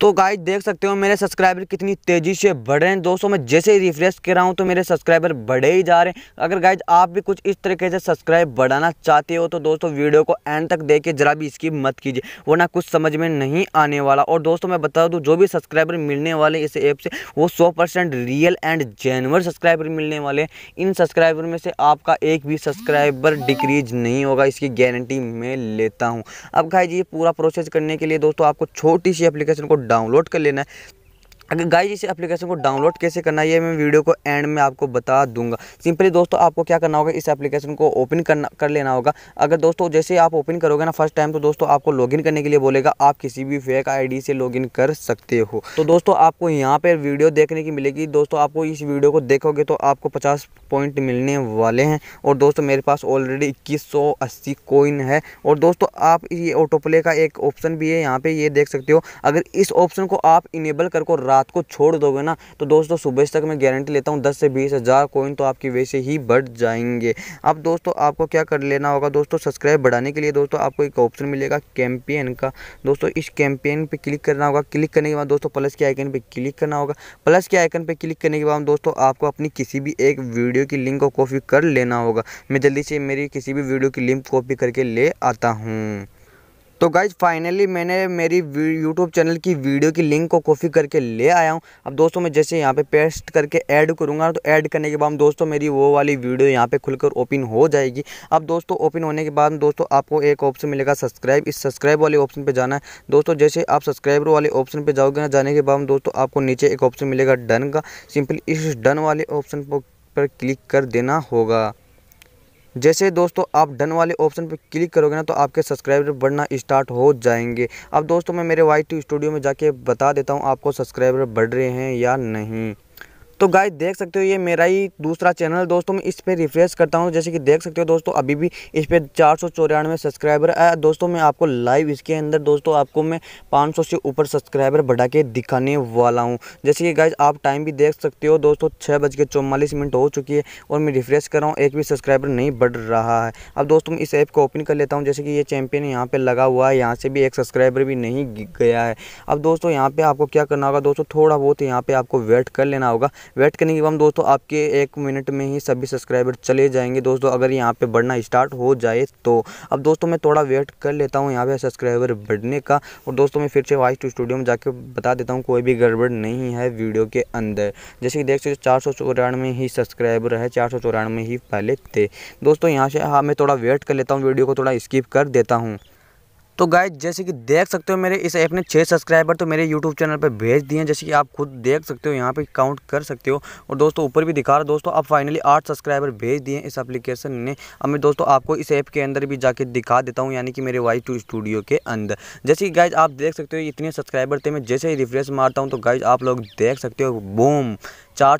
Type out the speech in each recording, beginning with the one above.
तो गाइस देख सकते हो मेरे सब्सक्राइबर कितनी तेज़ी से बढ़ रहे हैं दोस्तों मैं जैसे ही रिफ्रेश कर रहा हूँ तो मेरे सब्सक्राइबर बढ़े ही जा रहे हैं अगर गाइज आप भी कुछ इस तरीके से सब्सक्राइब बढ़ाना चाहते हो तो दोस्तों वीडियो को एंड तक के ज़रा भी इसकी मत कीजिए वरना कुछ समझ में नहीं आने वाला और दोस्तों मैं बता दूँ जो भी सब्सक्राइबर मिलने वाले इस ऐप से वो सौ रियल एंड जेनवर सब्सक्राइबर मिलने वाले इन सब्सक्राइबर में से आपका एक भी सब्सक्राइबर डिक्रीज नहीं होगा इसकी गारंटी मैं लेता हूँ अब गाइज ये पूरा प्रोसेस करने के लिए दोस्तों आपको छोटी सी एप्लीकेशन को डाउनलोड कर लेना है अगर गाइस इस एप्लीकेशन को डाउनलोड कैसे करना है ये मैं वीडियो को एंड में आपको बता दूंगा सिंपली दोस्तों आपको क्या करना होगा इस एप्लीकेशन को ओपन करना कर लेना होगा अगर दोस्तों जैसे आप ओपन करोगे ना फर्स्ट टाइम तो दोस्तों आपको लॉगिन करने के लिए बोलेगा आप किसी भी फेक आईडी से लॉगिन कर सकते हो तो दोस्तों आपको यहाँ पर वीडियो देखने की मिलेगी दोस्तों आपको इस वीडियो को देखोगे तो आपको पचास पॉइंट मिलने वाले हैं और दोस्तों मेरे पास ऑलरेडी इक्कीस कोइन है और दोस्तों आप ये ऑटो प्ले का एक ऑप्शन भी है यहाँ पर ये देख सकते हो अगर इस ऑप्शन को आप इनेबल करके रात को छोड़ दोगे ना तो दोस्तों सुबह तक मैं गारंटी लेता हूँ दस से बीस हज़ार कोइन तो आपकी वैसे ही बढ़ जाएंगे अब दोस्तों आपको क्या कर लेना होगा दोस्तों सब्सक्राइब बढ़ाने के लिए दोस्तों आपको एक ऑप्शन मिलेगा कैंपेन का दोस्तों इस कैंपेन पर क्लिक करना होगा क्लिक करने के बाद दोस्तों प्लस के आइकन पर क्लिक करना होगा प्लस के आइकन पर क्लिक करने के बाद दोस्तों आपको अपनी किसी भी एक वीडियो की लिंक को कॉपी कर लेना होगा मैं जल्दी से मेरी किसी भी वीडियो की लिंक कॉपी करके ले आता हूँ तो गाइज फाइनली मैंने मेरी यूट्यूब चैनल की वीडियो की लिंक को कॉपी करके ले आया हूँ अब दोस्तों मैं जैसे यहाँ पे पेस्ट करके ऐड करूँगा तो ऐड करने के बाद दोस्तों मेरी वो वाली वीडियो यहाँ पे खुलकर ओपन हो जाएगी अब दोस्तों ओपन होने के बाद दोस्तों आपको एक ऑप्शन मिलेगा सब्सक्राइब इस सब्सक्राइब वाले ऑप्शन पर जाना है दोस्तों जैसे आप सब्सक्राइबर वाले ऑप्शन पर जाओगे ना जाने के बाद दोस्तों आपको नीचे एक ऑप्शन मिलेगा डन का सिंपली इस डन वाले ऑप्शन पर क्लिक कर देना होगा जैसे दोस्तों आप डन वाले ऑप्शन पर क्लिक करोगे ना तो आपके सब्सक्राइबर बढ़ना स्टार्ट हो जाएंगे अब दोस्तों मैं मेरे वाई स्टूडियो में जाके बता देता हूँ आपको सब्सक्राइबर बढ़ रहे हैं या नहीं तो गाय देख सकते हो ये मेरा ही दूसरा चैनल दोस्तों मैं इस पर रिफ्रेश करता हूँ जैसे कि देख सकते हो दोस्तों अभी भी इस पर चार सौ चौरानवे सब्सक्राइबर है दोस्तों मैं आपको लाइव इसके अंदर दोस्तों आपको मैं पाँच सौ से ऊपर सब्सक्राइबर बढ़ा के दिखाने वाला हूँ जैसे कि गाइस आप टाइम भी देख सकते हो दोस्तों छः बज के चौवालीस मिनट हो चुकी है और मैं रिफ्रेश कर रहा हूँ एक भी सब्सक्राइबर नहीं बढ़ रहा है अब दोस्तों मैं इस ऐप को ओपन कर लेता हूँ जैसे कि ये चैम्पियन यहाँ पर लगा हुआ है यहाँ से भी एक सब्सक्राइबर भी नहीं गया है अब दोस्तों यहाँ पर आपको क्या करना होगा दोस्तों थोड़ा बहुत यहाँ पर आपको वेट कर लेना होगा वेट करने के बाद दोस्तों आपके एक मिनट में ही सभी सब्सक्राइबर चले जाएंगे दोस्तों अगर यहाँ पे बढ़ना स्टार्ट हो जाए तो अब दोस्तों मैं थोड़ा वेट कर लेता हूँ यहाँ पे सब्सक्राइबर बढ़ने का और दोस्तों मैं फिर से वाइस टू स्टूडियो में जाके बता देता हूँ कोई भी गड़बड़ नहीं है वीडियो के अंदर जैसे कि देख सकते चार सौ चौरानवे ही सब्सक्राइबर है चार सौ चौरानवे ही पहले थे दोस्तों यहाँ से हाँ मैं थोड़ा वेट कर लेता हूँ वीडियो को थोड़ा स्किप कर देता हूँ तो गाइज जैसे कि देख सकते हो मेरे इस ऐप ने छः सब्सक्राइबर तो मेरे यूट्यूब चैनल पर भेज दिए हैं जैसे कि आप खुद देख सकते हो यहाँ पे काउंट कर सकते हो और दोस्तों ऊपर भी दिखा रहा दोस्तों आप फाइनली आठ सब्सक्राइबर भेज दिए इस एप्लीकेशन ने अब मैं दोस्तों आपको इस ऐप के अंदर भी जाके दिखा देता हूँ यानी कि मेरे वाई टू स्टूडियो के अंदर जैसे कि गाइज आप देख सकते हो इतने सब्सक्राइबर थे मैं जैसे ही रिफ्रेश मारता हूँ तो गाइज आप लोग देख सकते हो बूम चार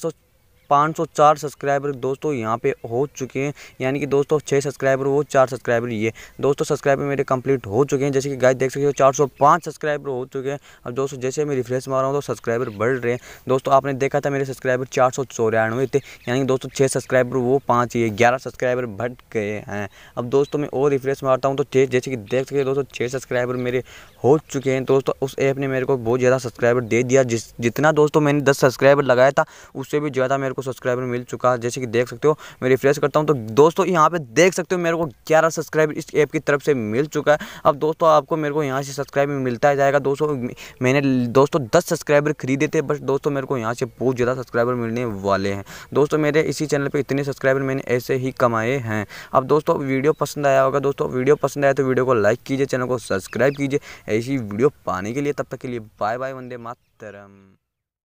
504 सब्सक्राइबर दोस्तों यहाँ पे हो चुके हैं यानी कि दोस्तों छः सब्सक्राइबर वो चार सब्सक्राइबर ये दोस्तों सब्सक्राइबर मेरे कंप्लीट हो चुके हैं जैसे कि गाय देख सकते हो 405 सब्सक्राइबर हो चुके हैं अब दोस्तों जैसे मैं रिफ्रेश मार रहा हूँ तो सब्सक्राइबर बढ़ रहे हैं दोस्तों आपने देखा था मेरे सब्सक्राइबर चार थे यानी कि दोस्तों छः सब्सक्राइबर वो पाँच ये ग्यारह सब्सक्राइबर बढ़ गए हैं अब दोस्तों मैं और रिफ्रेश मारता हूँ तो जैसे कि देख सकते हो दोस्तों छः सब्सक्राइबर मेरे हो चुके हैं दोस्तों उस ऐप ने मेरे को बहुत ज़्यादा सब्सक्राइबर दे दिया जिस जितना दोस्तों मैंने दस सब्सक्राइबर लगाया था उससे भी ज़्यादा मेरे को सब्सक्राइबर मिल चुका है जैसे कि देख सकते हो मैं रिफ्रेश करता हूँ तो दोस्तों यहाँ पे देख सकते हो मेरे को ग्यारह सब्सक्राइबर इस ऐप की तरफ से मिल चुका है अब दोस्तों आपको मेरे को यहाँ से सब्सक्राइबर मिलता जाएगा दोस्तों मैंने दोस्तों दस सब्सक्राइबर खरीदे थे बट दोस्तों मेरे को यहाँ से बहुत ज़्यादा सब्सक्राइबर मिलने वाले हैं दोस्तों मेरे इसी चैनल पर इतने सब्सक्राइबर मैंने ऐसे ही कमाए हैं अब दोस्तों वीडियो पसंद आया होगा दोस्तों वीडियो पसंद आया तो वीडियो को लाइक कीजिए चैनल को सब्सक्राइब कीजिए ऐसी वीडियो पाने के लिए तब तक के लिए बाय बाय वंदे मातरम